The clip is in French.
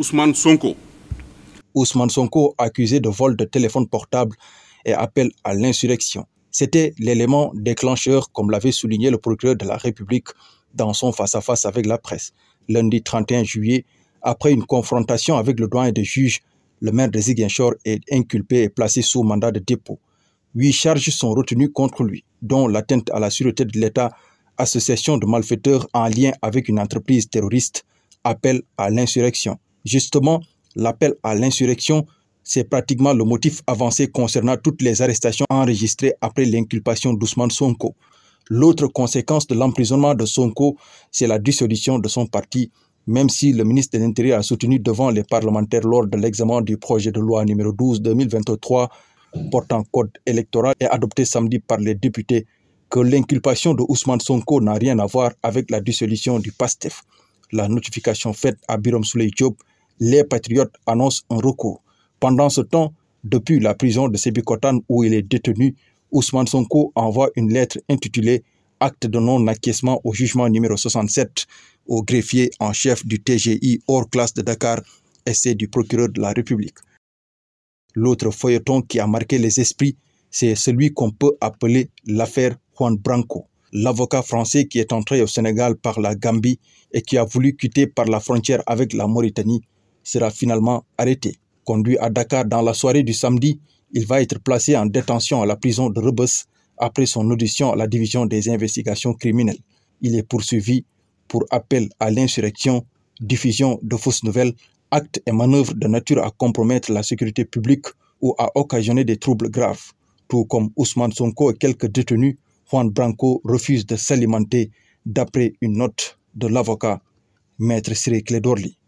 Ousmane Sonko. Ousmane Sonko, accusé de vol de téléphone portable et appel à l'insurrection. C'était l'élément déclencheur, comme l'avait souligné le procureur de la République dans son face-à-face avec la presse. Lundi 31 juillet, après une confrontation avec le et des juges, le maire de Ziguinchor est inculpé et placé sous mandat de dépôt. Huit charges sont retenues contre lui, dont l'atteinte à la sûreté de l'État, association de malfaiteurs en lien avec une entreprise terroriste, appel à l'insurrection, Justement, l'appel à l'insurrection, c'est pratiquement le motif avancé concernant toutes les arrestations enregistrées après l'inculpation d'Ousmane Sonko. L'autre conséquence de l'emprisonnement de Sonko, c'est la dissolution de son parti, même si le ministre de l'Intérieur a soutenu devant les parlementaires lors de l'examen du projet de loi numéro 12-2023 portant code électoral et adopté samedi par les députés que l'inculpation de Ousmane Sonko n'a rien à voir avec la dissolution du PASTEF. La notification faite à Birom Souley Diop les patriotes annoncent un recours. Pendant ce temps, depuis la prison de Sébikotan où il est détenu, Ousmane Sonko envoie une lettre intitulée Acte de non-acquiescement au jugement numéro 67 au greffier en chef du TGI hors classe de Dakar, c'est du procureur de la République. L'autre feuilleton qui a marqué les esprits, c'est celui qu'on peut appeler l'affaire Juan Branco, l'avocat français qui est entré au Sénégal par la Gambie et qui a voulu quitter par la frontière avec la Mauritanie sera finalement arrêté. Conduit à Dakar dans la soirée du samedi, il va être placé en détention à la prison de Rebus après son audition à la division des investigations criminelles. Il est poursuivi pour appel à l'insurrection, diffusion de fausses nouvelles, actes et manœuvres de nature à compromettre la sécurité publique ou à occasionner des troubles graves. Tout comme Ousmane Sonko et quelques détenus, Juan Branco refuse de s'alimenter d'après une note de l'avocat, maître Cyril Clédorli.